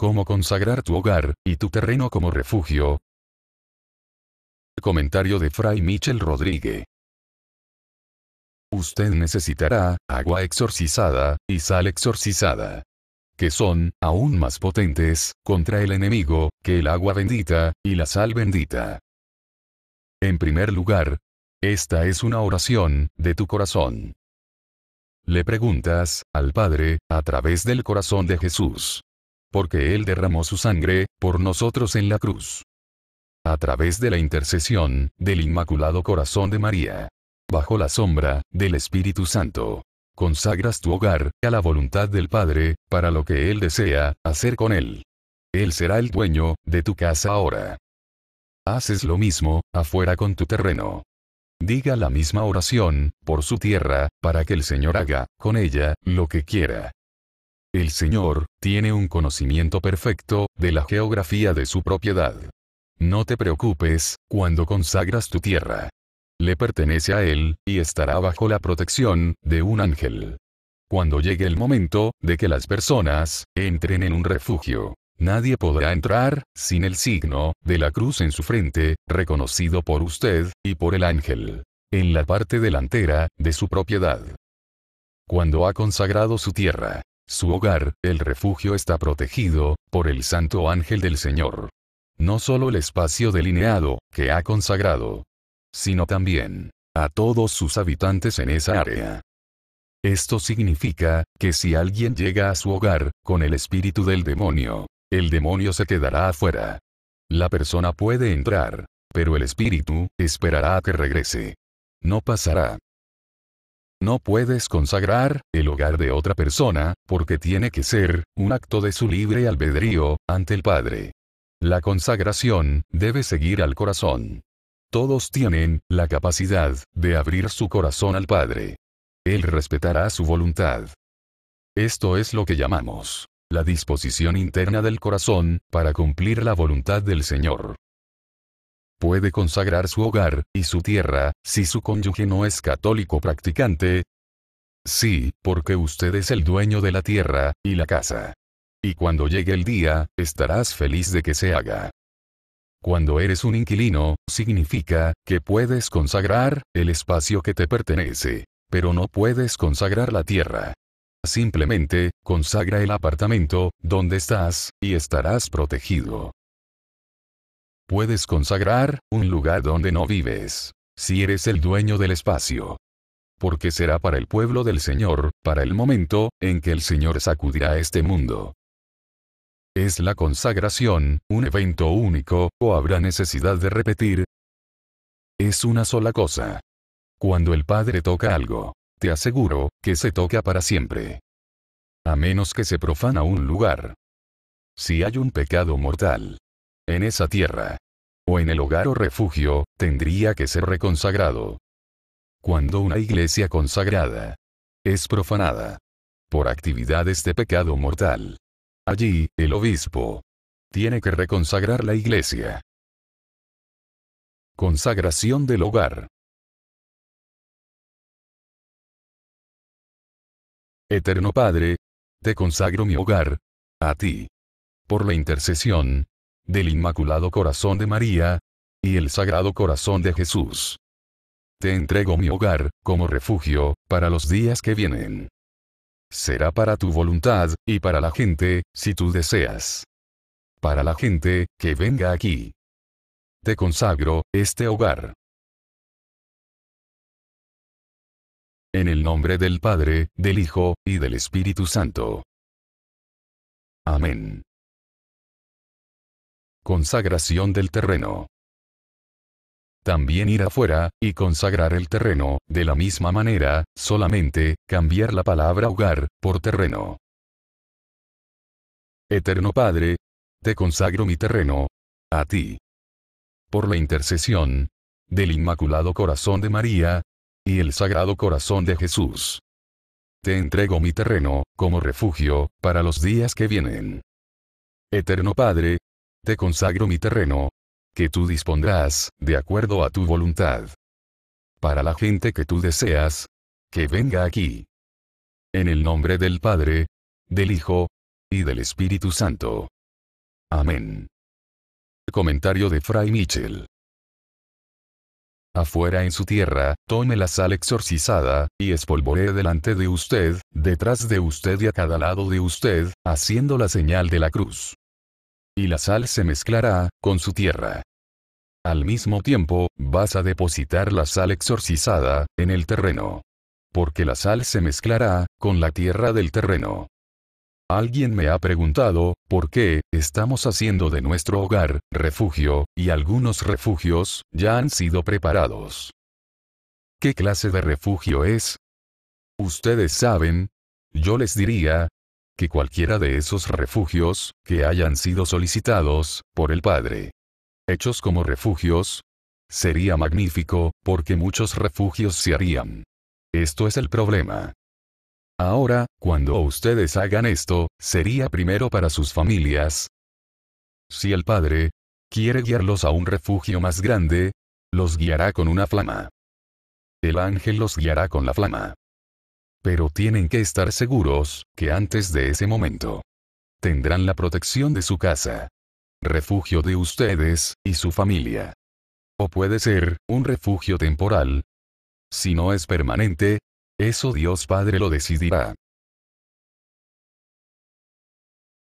¿Cómo consagrar tu hogar y tu terreno como refugio? Comentario de Fray Michel Rodríguez. Usted necesitará agua exorcizada y sal exorcizada, que son aún más potentes contra el enemigo que el agua bendita y la sal bendita. En primer lugar, esta es una oración de tu corazón. Le preguntas al Padre a través del corazón de Jesús porque Él derramó su sangre, por nosotros en la cruz. A través de la intercesión, del Inmaculado Corazón de María. Bajo la sombra, del Espíritu Santo. Consagras tu hogar, a la voluntad del Padre, para lo que Él desea, hacer con Él. Él será el dueño, de tu casa ahora. Haces lo mismo, afuera con tu terreno. Diga la misma oración, por su tierra, para que el Señor haga, con ella, lo que quiera. El Señor, tiene un conocimiento perfecto, de la geografía de su propiedad. No te preocupes, cuando consagras tu tierra. Le pertenece a Él, y estará bajo la protección, de un ángel. Cuando llegue el momento, de que las personas, entren en un refugio. Nadie podrá entrar, sin el signo, de la cruz en su frente, reconocido por usted, y por el ángel. En la parte delantera, de su propiedad. Cuando ha consagrado su tierra, su hogar, el refugio está protegido, por el santo ángel del Señor. No solo el espacio delineado, que ha consagrado, sino también, a todos sus habitantes en esa área. Esto significa, que si alguien llega a su hogar, con el espíritu del demonio, el demonio se quedará afuera. La persona puede entrar, pero el espíritu, esperará a que regrese. No pasará. No puedes consagrar el hogar de otra persona, porque tiene que ser un acto de su libre albedrío ante el Padre. La consagración debe seguir al corazón. Todos tienen la capacidad de abrir su corazón al Padre. Él respetará su voluntad. Esto es lo que llamamos la disposición interna del corazón para cumplir la voluntad del Señor puede consagrar su hogar y su tierra, si su cónyuge no es católico practicante. Sí, porque usted es el dueño de la tierra y la casa. Y cuando llegue el día, estarás feliz de que se haga. Cuando eres un inquilino, significa que puedes consagrar el espacio que te pertenece, pero no puedes consagrar la tierra. Simplemente, consagra el apartamento, donde estás, y estarás protegido. Puedes consagrar un lugar donde no vives. Si eres el dueño del espacio. Porque será para el pueblo del Señor, para el momento, en que el Señor sacudirá este mundo. ¿Es la consagración, un evento único, o habrá necesidad de repetir? Es una sola cosa. Cuando el Padre toca algo, te aseguro, que se toca para siempre. A menos que se profana un lugar. Si hay un pecado mortal, en esa tierra. O en el hogar o refugio, tendría que ser reconsagrado. Cuando una iglesia consagrada es profanada por actividades de pecado mortal, allí, el obispo tiene que reconsagrar la iglesia. Consagración del hogar. Eterno Padre, te consagro mi hogar, a ti. Por la intercesión, del Inmaculado Corazón de María, y el Sagrado Corazón de Jesús. Te entrego mi hogar, como refugio, para los días que vienen. Será para tu voluntad, y para la gente, si tú deseas. Para la gente, que venga aquí. Te consagro, este hogar. En el nombre del Padre, del Hijo, y del Espíritu Santo. Amén. Consagración del terreno. También ir afuera, y consagrar el terreno, de la misma manera, solamente, cambiar la palabra hogar, por terreno. Eterno Padre, te consagro mi terreno, a ti. Por la intercesión, del Inmaculado Corazón de María, y el Sagrado Corazón de Jesús. Te entrego mi terreno, como refugio, para los días que vienen. Eterno Padre, consagro mi terreno, que tú dispondrás, de acuerdo a tu voluntad. Para la gente que tú deseas, que venga aquí. En el nombre del Padre, del Hijo, y del Espíritu Santo. Amén. Comentario de Fray Mitchell. Afuera en su tierra, tome la sal exorcizada, y espolvoree delante de usted, detrás de usted y a cada lado de usted, haciendo la señal de la cruz y la sal se mezclará con su tierra. Al mismo tiempo, vas a depositar la sal exorcizada en el terreno. Porque la sal se mezclará con la tierra del terreno. Alguien me ha preguntado, ¿por qué estamos haciendo de nuestro hogar, refugio, y algunos refugios ya han sido preparados? ¿Qué clase de refugio es? Ustedes saben. Yo les diría, que cualquiera de esos refugios, que hayan sido solicitados, por el Padre. Hechos como refugios. Sería magnífico, porque muchos refugios se harían. Esto es el problema. Ahora, cuando ustedes hagan esto, sería primero para sus familias. Si el Padre quiere guiarlos a un refugio más grande, los guiará con una flama. El ángel los guiará con la flama. Pero tienen que estar seguros, que antes de ese momento, tendrán la protección de su casa, refugio de ustedes, y su familia. O puede ser, un refugio temporal. Si no es permanente, eso Dios Padre lo decidirá.